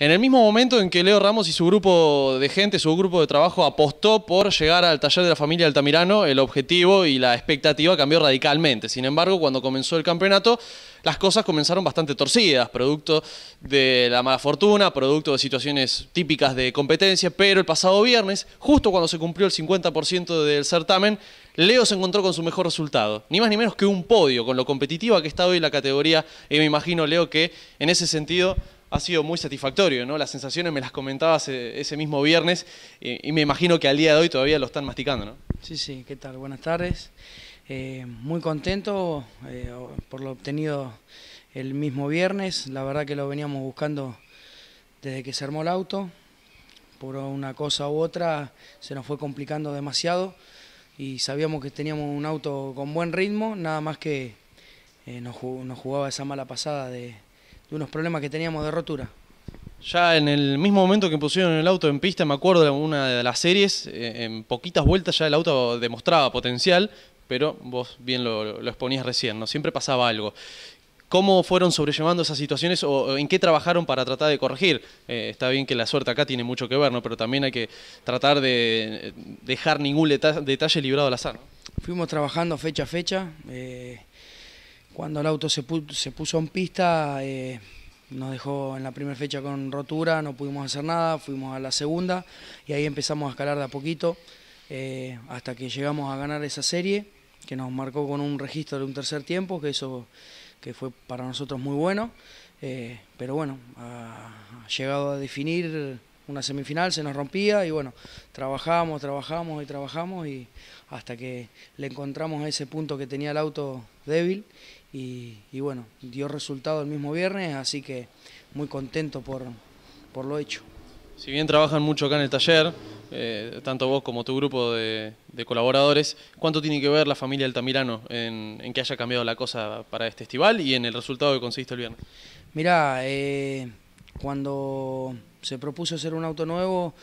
En el mismo momento en que Leo Ramos y su grupo de gente, su grupo de trabajo apostó por llegar al taller de la familia Altamirano, el objetivo y la expectativa cambió radicalmente. Sin embargo, cuando comenzó el campeonato, las cosas comenzaron bastante torcidas, producto de la mala fortuna, producto de situaciones típicas de competencia, pero el pasado viernes, justo cuando se cumplió el 50% del certamen, Leo se encontró con su mejor resultado, ni más ni menos que un podio, con lo competitiva que está hoy la categoría, y me imagino, Leo, que en ese sentido ha sido muy satisfactorio, ¿no? Las sensaciones me las comentabas ese mismo viernes eh, y me imagino que al día de hoy todavía lo están masticando, ¿no? Sí, sí, ¿qué tal? Buenas tardes. Eh, muy contento eh, por lo obtenido el mismo viernes, la verdad que lo veníamos buscando desde que se armó el auto, por una cosa u otra se nos fue complicando demasiado y sabíamos que teníamos un auto con buen ritmo, nada más que nos jugaba esa mala pasada de unos problemas que teníamos de rotura. Ya en el mismo momento que pusieron el auto en pista, me acuerdo de una de las series, eh, en poquitas vueltas ya el auto demostraba potencial, pero vos bien lo, exponías recién, ¿no? Siempre pasaba algo. ¿Cómo fueron sobrellevando esas situaciones o en qué trabajaron para tratar de corregir? Eh, está bien que la suerte acá tiene mucho que ver, ¿no? Pero también hay que tratar de eh, dejar ningún detalle librado al azar. Fuimos trabajando fecha a fecha. Cuando el auto se, puso en pista, eh, nos dejó en la primera fecha con rotura, no pudimos hacer nada, fuimos a la segunda y ahí empezamos a escalar de a poquito eh, hasta que llegamos a ganar esa serie que nos marcó con un registro de un tercer tiempo, que eso que fue para nosotros muy bueno, eh, pero bueno, ha llegado a definir una semifinal, se nos rompía y bueno, trabajamos, trabajamos y trabajamos y hasta que le encontramos ese punto que tenía el auto débil y, bueno, dio resultado el mismo viernes, así que muy contento por, lo hecho. Si bien trabajan mucho acá en el taller, eh, tanto vos como tu grupo de, colaboradores, ¿cuánto tiene que ver la familia Altamirano en, que haya cambiado la cosa para este estival y en el resultado que conseguiste el viernes? Mirá, eh, cuando se propuso hacer un auto nuevo,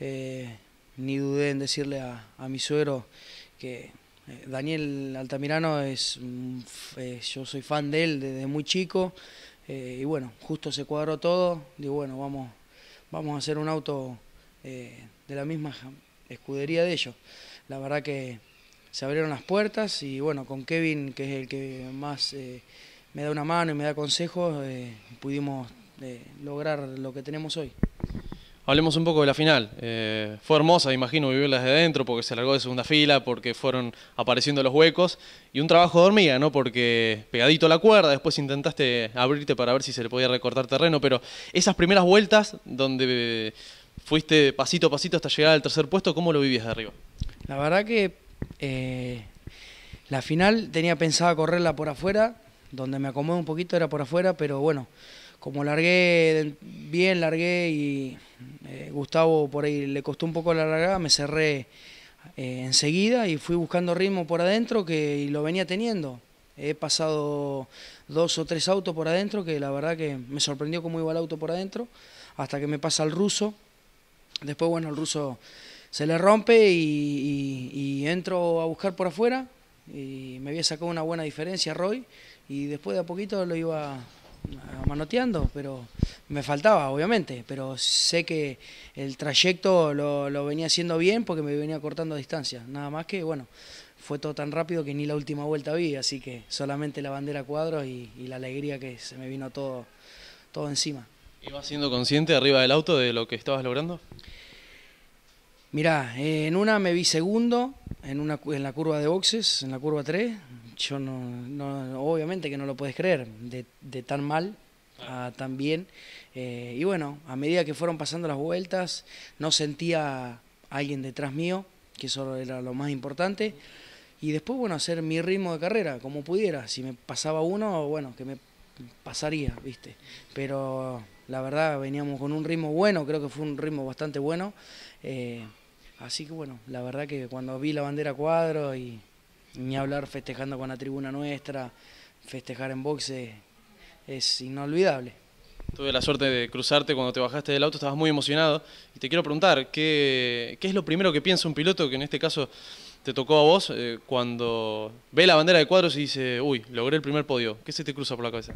eh, ni dudé en decirle a, mi suegro que eh, Daniel Altamirano es, eh, yo soy fan de él desde muy chico, y bueno, justo se cuadró todo, digo, bueno, vamos, vamos a hacer un auto de la misma escudería de ellos. La verdad que se abrieron las puertas y bueno, con Kevin, que es el que más me da una mano y me da consejos, pudimos de lograr lo que tenemos hoy. Hablemos un poco de la final. Eh, fue hermosa, imagino, vivirla desde dentro porque se largó de segunda fila, porque fueron apareciendo los huecos y un trabajo de hormiga, ¿no? Porque pegadito a la cuerda, después intentaste abrirte para ver si se le podía recortar terreno, pero esas primeras vueltas donde fuiste pasito a pasito hasta llegar al tercer puesto, ¿cómo lo vivías de arriba? La verdad que eh, la final tenía pensada correrla por afuera, donde me acomodé un poquito era por afuera, pero bueno, como largué bien, largué y eh, Gustavo por ahí le costó un poco la largada, me cerré eh, enseguida y fui buscando ritmo por adentro que y lo venía teniendo. He pasado dos o tres autos por adentro que la verdad que me sorprendió cómo iba el auto por adentro, hasta que me pasa el ruso. Después, bueno, el ruso se le rompe y, entro a buscar por afuera y me había sacado una buena diferencia Roy y después de a poquito lo iba manoteando, pero me faltaba, obviamente, pero sé que el trayecto lo, lo, venía haciendo bien porque me venía cortando distancia, nada más que, bueno, fue todo tan rápido que ni la última vuelta vi, así que solamente la bandera cuadro y, la alegría que se me vino todo, todo encima. ¿Ibas siendo consciente arriba del auto de lo que estabas logrando? Mirá, en una me vi segundo, en, una, en la curva de boxes, en la curva 3, yo no, obviamente que no lo puedes creer, de, tan mal a ah. tan bien. Eh, y bueno, a medida que fueron pasando las vueltas, no sentía a alguien detrás mío, que eso era lo más importante. Y después, bueno, hacer mi ritmo de carrera, como pudiera. Si me pasaba uno, bueno, que me pasaría, ¿viste? Pero la verdad, veníamos con un ritmo bueno, creo que fue un ritmo bastante bueno. Eh, así que bueno, la verdad que cuando vi la bandera cuadro y ni hablar festejando con la tribuna nuestra, festejar en boxe es inolvidable. Tuve la suerte de cruzarte cuando te bajaste del auto, estabas muy emocionado. Y te quiero preguntar, ¿qué, qué es lo primero que piensa un piloto que en este caso te tocó a vos eh, cuando ve la bandera de cuadros y dice, uy, logré el primer podio? ¿Qué se te cruza por la cabeza?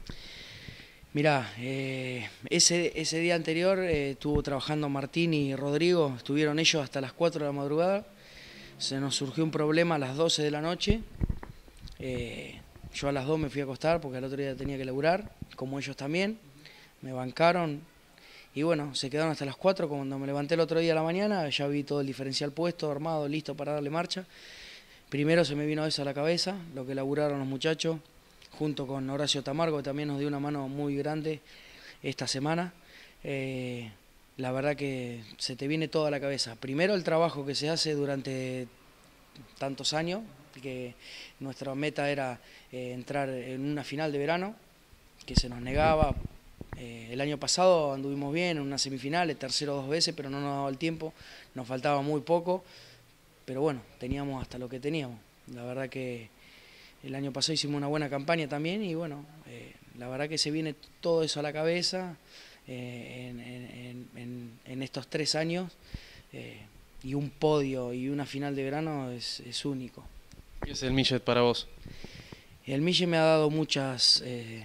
Mirá, eh, ese, ese, día anterior eh, estuvo trabajando Martín y Rodrigo, estuvieron ellos hasta las 4 de la madrugada se nos surgió un problema a las 12 de la noche. Eh, yo a las 2 me fui a acostar porque al otro día tenía que laburar, como ellos también. Me bancaron y bueno, se quedaron hasta las 4. Cuando me levanté el otro día de la mañana, ya vi todo el diferencial puesto, armado, listo para darle marcha. Primero se me vino eso a la cabeza, lo que laburaron los muchachos, junto con Horacio Tamargo, que también nos dio una mano muy grande esta semana. Eh, la verdad que se te viene toda la cabeza. Primero el trabajo que se hace durante tantos años, que nuestra meta era eh, entrar en una final de verano, que se nos negaba. Eh, el año pasado anduvimos bien en una semifinal, el tercero dos veces, pero no nos daba el tiempo, nos faltaba muy poco, pero bueno, teníamos hasta lo que teníamos. La verdad que el año pasado hicimos una buena campaña también y bueno, eh, la verdad que se viene todo eso a la cabeza. Eh, en, estos tres años. Eh, y un podio y una final de verano es, único. ¿Qué es el Millet para vos? El Millet me ha dado muchas, eh,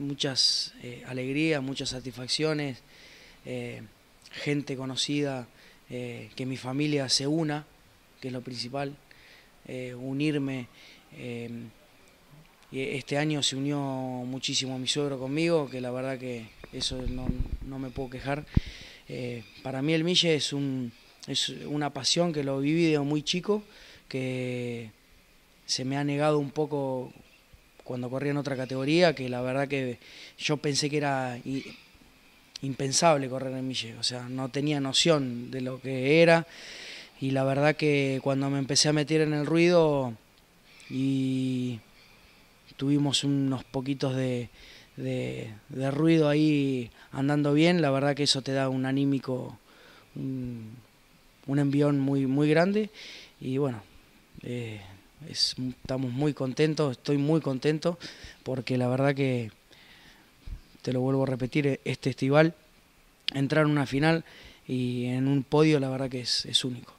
muchas alegrías, muchas satisfacciones, gente conocida, que mi familia se una, que es lo principal, unirme este año se unió muchísimo mi suegro conmigo, que la verdad que eso no, me puedo quejar. Eh, para mí el Mille es, una pasión que lo viví de muy chico, que se me ha negado un poco cuando corría en otra categoría, que la verdad que yo pensé que era impensable correr en Mille, o sea, no tenía noción de lo que era y la verdad que cuando me empecé a meter en el ruido y tuvimos unos poquitos de, ruido ahí andando bien, la verdad que eso te da un anímico, un, envión muy, muy grande y bueno, eh, estamos muy contentos, estoy muy contento porque la verdad que, te lo vuelvo a repetir, este estival, entrar en una final y en un podio la verdad que es único.